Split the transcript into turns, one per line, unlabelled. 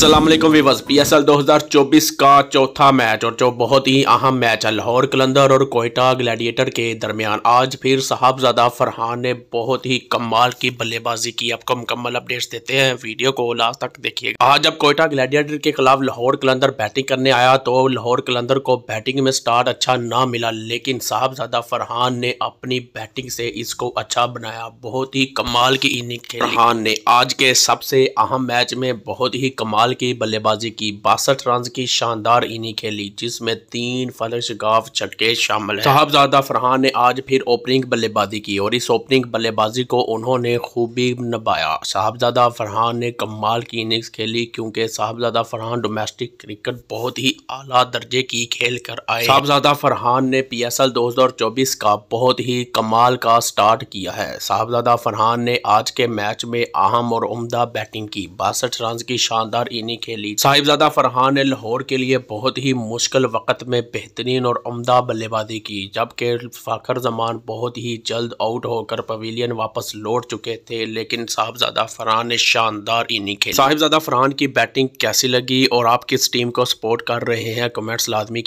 Aslam viewers P S L दो हज़ार चौबीस का चौथा मैच और जो बहुत ही अहम मैच है लाहौर कलंदर और कोयटा ग्लैडिएटर के दरमियान आज फिर साहबजादा फरहान ने बहुत ही कमाल की बल्लेबाजी की आपको मुकम्मल अपडेट्स देते हैं वीडियो को लास्ट तक देखिएगा आज जब कोयटा ग्लैडिएटर के खिलाफ लाहौर कलंदर बैटिंग करने आया तो लाहौर कलंदर को बैटिंग में स्टार्ट अच्छा ना मिला लेकिन साहबजादा फरहान ने अपनी बैटिंग से इसको अच्छा बनाया बहुत ही कमाल की इनिंग फरहान ने आज के सबसे अहम मैच में बहुत ही कमाल साल के बल्लेबाजी की बासठ रन की शानदार इनिंग खेली जिसमें तीन फलक शिकाफ छक्के शामिल हैं साहबजादा फरहान ने आज फिर ओपनिंग बल्लेबाजी की और इस ओपनिंग बल्लेबाजी को उन्होंने खूबी निभाया साहबजादा फरहान ने कमाल की इनिंग्स खेली क्योंकि साहबजादा फरहान डोमेस्टिक क्रिकेट बहुत ही आला दर्जे की खेल कर आए साहबजादा फरहान ने पी एस एल का बहुत ही कमाल का स्टार्ट किया है साहबजादा फरहान ने आज के मैच में अहम और उमदा बैटिंग की बासठ रन की शानदार यकीनी खेली साहिबजादा फरहान ने लाहौर के लिए बहुत ही मुश्किल वक्त में बेहतरीन और उमदा बल्लेबाजी की जबकि फ़ाखर जमान बहुत ही जल्द आउट होकर पवेलियन वापस लौट चुके थे लेकिन साहबजादा फरहान ने शानदार इनिंग खेली साहिबजादा फरहान की बैटिंग कैसी लगी और आप किस टीम को सपोर्ट कर रहे हैं कमेंट्स लाजमी